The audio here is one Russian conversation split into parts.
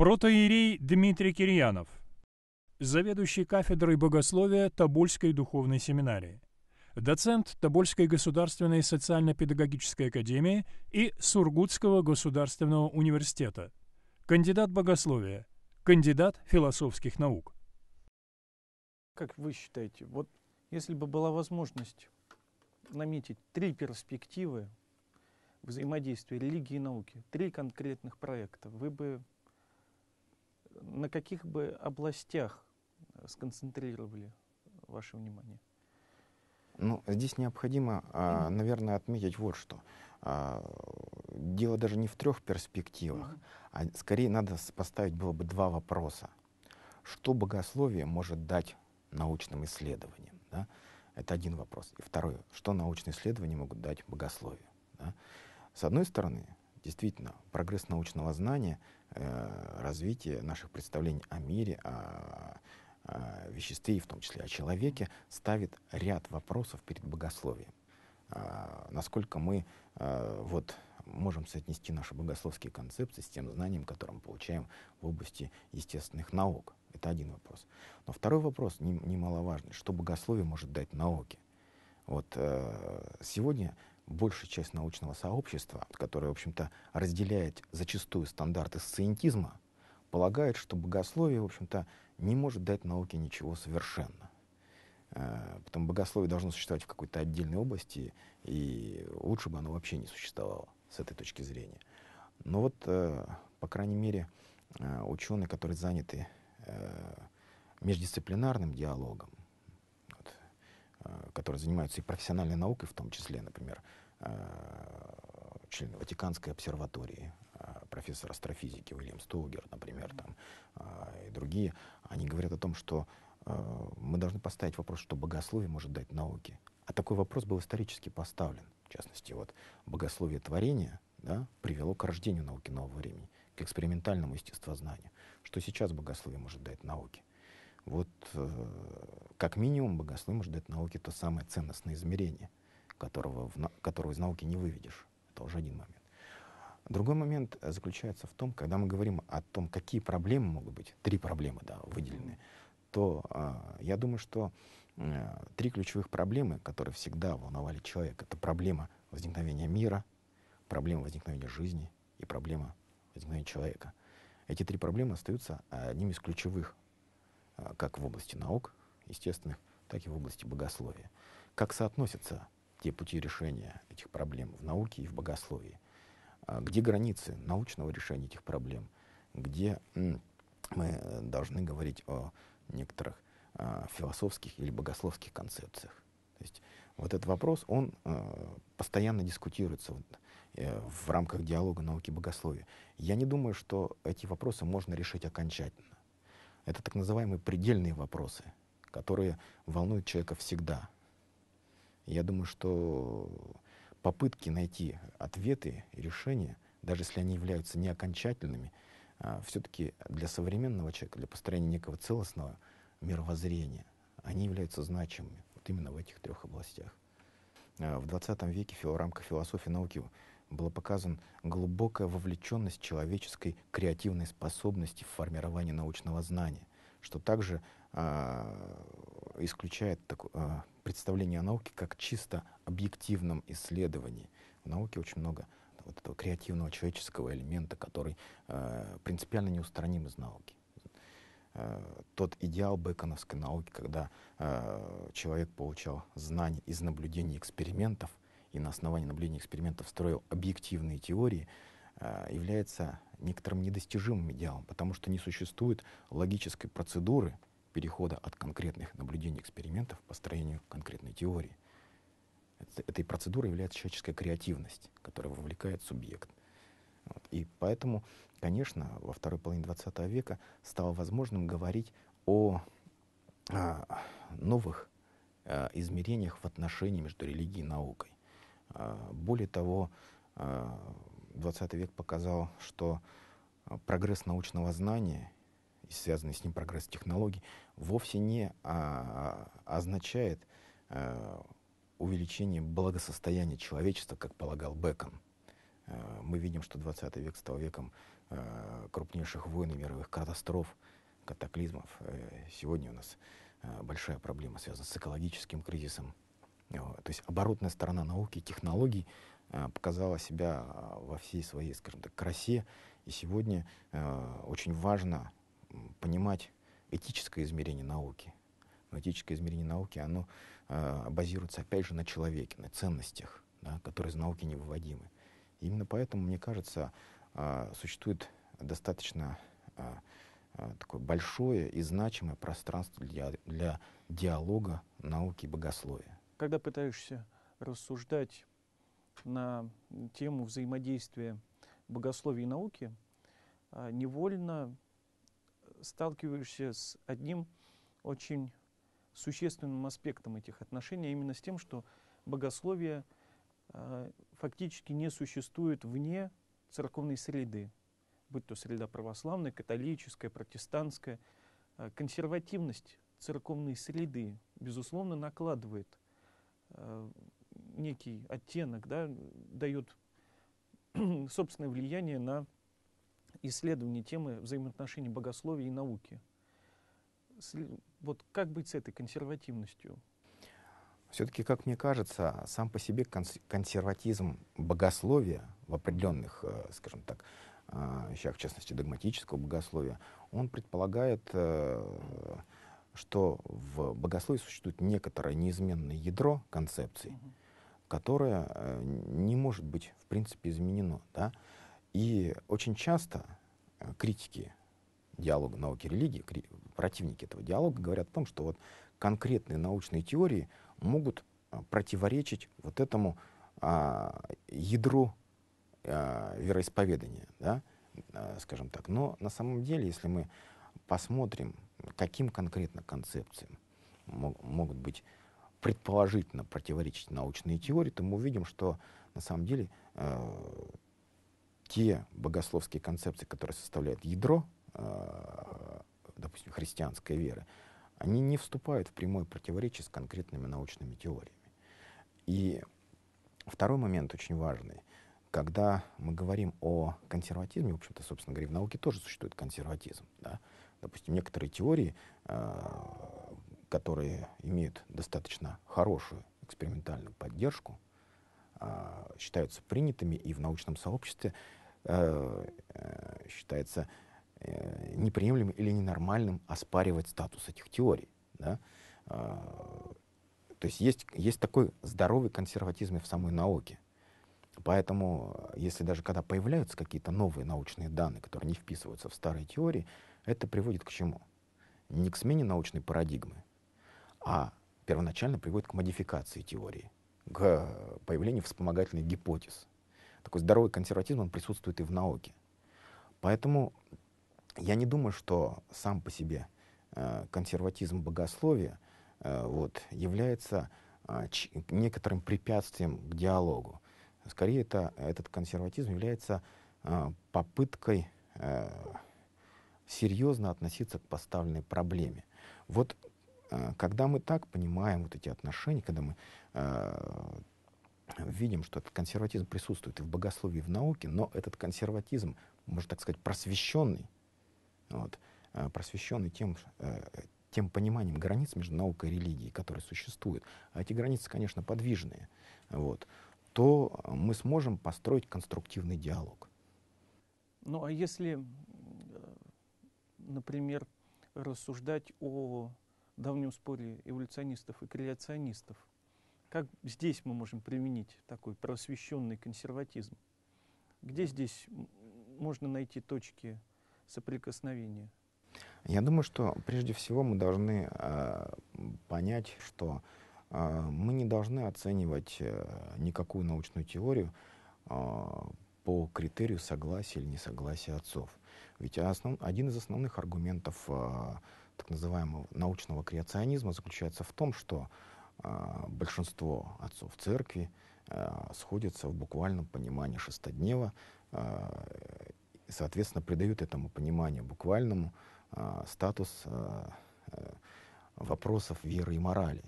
Протоиерей Дмитрий Кирьянов, заведующий кафедрой богословия Тобольской духовной семинарии, доцент Тобольской государственной социально-педагогической академии и Сургутского государственного университета, кандидат богословия, кандидат философских наук. Как вы считаете, вот если бы была возможность наметить три перспективы взаимодействия религии и науки, три конкретных проекта, вы бы на каких бы областях сконцентрировали ваше внимание? Ну, здесь необходимо, mm-hmm. наверное, отметить вот что. А, дело даже не в трех перспективах, mm-hmm. а скорее надо поставить было бы два вопроса. Что богословие может дать научным исследованиям? Да? Это один вопрос. И второй, что научные исследования могут дать богословию? Да? С одной стороны, действительно, прогресс научного знания — Э, развитие наших представлений о мире, о, о веществе, и в том числе о человеке, ставит ряд вопросов перед богословием. Э, насколько мы э, вот, можем соотнести наши богословские концепции с тем знанием, которое мы получаем в области естественных наук. Это один вопрос. Но второй вопрос немаловажный. Что богословие может дать науке? Вот сегодня большая часть научного сообщества, которое, в общем-то, разделяет зачастую стандарты сциентизма, полагает, что богословие, в общем-то, не может дать науке ничего совершенно. Э, Потому богословие должно существовать в какой-то отдельной области, и лучше бы оно вообще не существовало с этой точки зрения. Но вот, э, по крайней мере, э, ученые, которые заняты междисциплинарным диалогом, которые занимаются и профессиональной наукой, в том числе, например, э, член Ватиканской обсерватории, э, профессор астрофизики Уильям Стоугер, например, там, э, и другие, они говорят о том, что мы должны поставить вопрос, что богословие может дать науке. А такой вопрос был исторически поставлен. В частности, вот богословие творения да, привело к рождению науки нового времени, к экспериментальному естествознанию. Что сейчас богословие может дать науке? Э, как минимум богословим ждет науки то самое ценностное измерение, которого, в, которого из науки не выведешь. Это уже один момент. Другой момент заключается в том, когда мы говорим о том, какие проблемы могут быть, три проблемы да, выделены, то э, я думаю, что э, три ключевых проблемы, которые всегда волновали человека, это проблема возникновения мира, проблема возникновения жизни и проблема возникновения человека. Эти три проблемы остаются одними из ключевых а, как в области наук, естественно, так и в области богословия. Как соотносятся те пути решения этих проблем в науке и в богословии? А, где границы научного решения этих проблем? Где мы э, должны говорить о некоторых а, философских или богословских концепциях? То есть вот этот вопрос, он э, постоянно дискутируется э, в рамках диалога науки и богословия. Я не думаю, что эти вопросы можно решить окончательно. Это так называемые предельные вопросы, которые волнуют человека всегда. Я думаю, что попытки найти ответы и решения, даже если они являются неокончательными, а, все-таки для современного человека, для построения некого целостного мировоззрения, они являются значимыми вот именно в этих трех областях. А, в 20 веке в рамках философии науки была показана глубокая вовлеченность человеческой креативной способности в формировании научного знания, что также э, исключает так, э, а, представление о науке как чисто объективном исследовании. В науке очень много вот этого креативного человеческого элемента, который э, принципиально неустраним из науки. тот идеал беконовской науки, когда э, человек получал знания из наблюдений экспериментов, и на основании наблюдения экспериментов строил объективные теории, э, является некоторым недостижимым идеалом, потому что не существует логической процедуры перехода от конкретных наблюдений экспериментов к построению конкретной теории. Этой процедурой является человеческая креативность, которая вовлекает субъект. Вот. И поэтому, конечно, во второй половине XX века стало возможным говорить о, о а, новых о, э, измерениях в отношении между религией и наукой. А, более того, 20 а, век показал, что а, прогресс научного знания и связанный с ним прогресс технологий вовсе не означает увеличение благосостояния человечества, как полагал Бекон. Мы видим, что 20 век стал веком крупнейших войн и мировых катастроф, катаклизмов. Э, сегодня у нас большая проблема связана с экологическим кризисом, Э, то есть оборотная сторона науки и технологий э, показала себя э, во всей своей, скажем так, красе. И сегодня очень важно понимать этическое измерение науки. Но этическое измерение науки, оно базируется, опять же, на человеке, на ценностях, да, которые из науки невыводимы. И именно поэтому, мне кажется, существует достаточно такое большое и значимое пространство для, для диалога науки и богословия когда пытаешься рассуждать на тему взаимодействия богословия и науки, а, невольно сталкиваешься с одним очень существенным аспектом этих отношений, а именно с тем, что богословие а, фактически не существует вне церковной среды, будь то среда православная, католическая, протестантская. А, консервативность церковной среды, безусловно, накладывает Э, некий оттенок, да, дает собственное влияние на исследование темы взаимоотношений богословия и науки. Вот как быть с этой консервативностью? Все-таки, как мне кажется, сам по себе консерватизм богословия в определенных, э, скажем так, вещах, э, в частности, догматического богословия, он предполагает что в богословии существует некоторое неизменное ядро концепций, которое э, не может быть, в принципе, изменено. Да? И очень часто э, критики диалога науки и религии, противники этого диалога говорят о том, что вот конкретные научные теории могут э, противоречить вот этому а, ядру а, вероисповедания, да, а, скажем так. Но на самом деле, если мы посмотрим каким конкретно концепциям могут быть предположительно противоречить научные теории, то мы увидим, что на самом деле э, те богословские концепции, которые составляют ядро, э, допустим, христианской веры, они не вступают в прямое противоречие с конкретными научными теориями. И второй момент очень важный. Когда мы говорим о консерватизме, в общем-то, собственно говоря, в науке тоже существует консерватизм, да, э, допустим, некоторые теории, э, которые имеют достаточно хорошую экспериментальную поддержку, э, считаются принятыми и в научном сообществе э, считается неприемлемым или ненормальным оспаривать статус этих теорий. Да? То есть, есть есть такой здоровый консерватизм и в самой науке. Поэтому, если даже когда появляются какие-то новые научные данные, которые не вписываются в старые теории, это приводит к чему? Не к смене научной парадигмы, а первоначально приводит к модификации теории, к появлению вспомогательных гипотез. Такой здоровый консерватизм, он присутствует и в науке. Поэтому я не думаю, что сам по себе э, консерватизм богословия э, вот, является э, некоторым препятствием к диалогу. Скорее, это, этот консерватизм является попыткой серьезно относиться к поставленной проблеме. Вот э, когда мы так понимаем вот эти отношения, когда мы э, видим, что этот консерватизм присутствует и в богословии, и в науке, но этот консерватизм, можно так сказать, просвещенный, вот, э, просвещенный тем, э, тем пониманием границ между наукой и религией, которые существуют, а эти границы, конечно, подвижные, вот, то мы сможем построить конструктивный диалог. Ну а если например, рассуждать о давнем споре эволюционистов и креационистов. Как здесь мы можем применить такой просвещенный консерватизм? Где здесь можно найти точки соприкосновения? Я думаю, что прежде всего мы должны э, понять, что э, мы не должны оценивать э, никакую научную теорию э, по критерию согласия или несогласия отцов. Ведь основ, один из основных аргументов э, так называемого научного креационизма заключается в том, что э, большинство отцов церкви э, сходятся в буквальном понимании шестоднева, э, соответственно, придают этому пониманию буквальному э, статус э, э, вопросов веры и морали,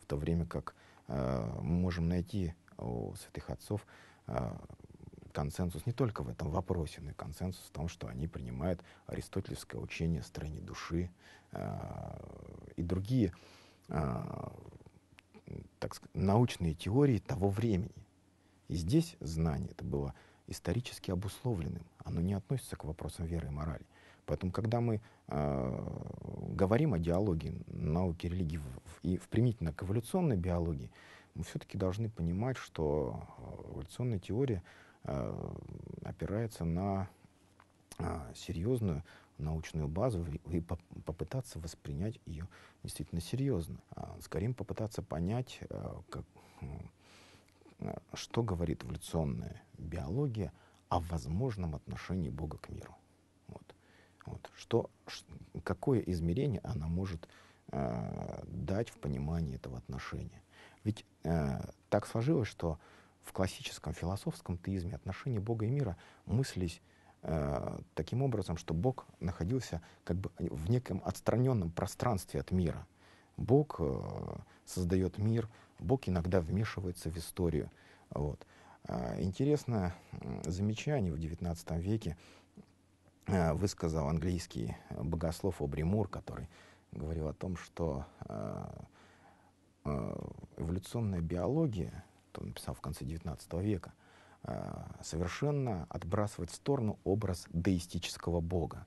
в то время как э, мы можем найти у святых отцов э, консенсус не только в этом вопросе, но и консенсус в том, что они принимают аристотельское учение о строения души э, и другие э, так сказать, научные теории того времени. И здесь знание это было исторически обусловленным, оно не относится к вопросам веры и морали. Поэтому, когда мы э, говорим о диалоге науки и религии в, и в применительно к эволюционной биологии, мы все-таки должны понимать, что э, эволюционная теория Э, опирается на э, серьезную научную базу и попытаться воспринять ее действительно серьезно. А, скорее попытаться понять, э, как, что говорит эволюционная биология о возможном отношении Бога к миру. Вот. Вот. Что, какое измерение она может дать в понимании этого отношения. Ведь э, так сложилось, что в классическом философском теизме отношения Бога и мира мыслились э, таким образом, что Бог находился как бы в неком отстраненном пространстве от мира. Бог э, создает мир, Бог иногда вмешивается в историю. Вот. Э, интересное замечание в XIX веке э, высказал английский богослов Обри Мур, который говорил о том, что э, э эволюционная биология кто написал в конце XIX века, э, совершенно отбрасывает в сторону образ деистического бога.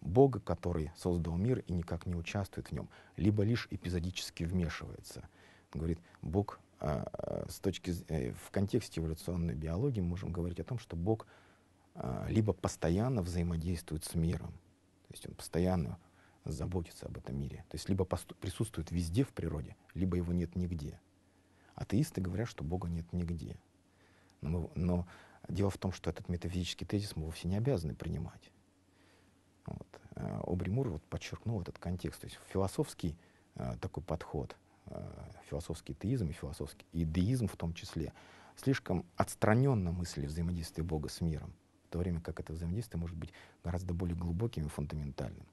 Бога, который создал мир и никак не участвует в нем, либо лишь эпизодически вмешивается. говорит, Бог э, э, с точки, в контексте эволюционной биологии мы можем говорить о том, что Бог либо постоянно взаимодействует с миром, то есть он постоянно заботится об этом мире, то есть либо присутствует везде в природе, либо его нет нигде. Атеисты говорят, что Бога нет нигде. Но, мы, но дело в том, что этот метафизический тезис мы вовсе не обязаны принимать. Вот. А Обри Мур вот подчеркнул этот контекст. То есть философский э, такой подход, э, философский теизм и философский идеизм в том числе, слишком отстраненно мысли взаимодействия Бога с миром, в то время как это взаимодействие может быть гораздо более глубоким и фундаментальным.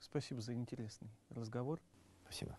Спасибо за интересный разговор. Спасибо.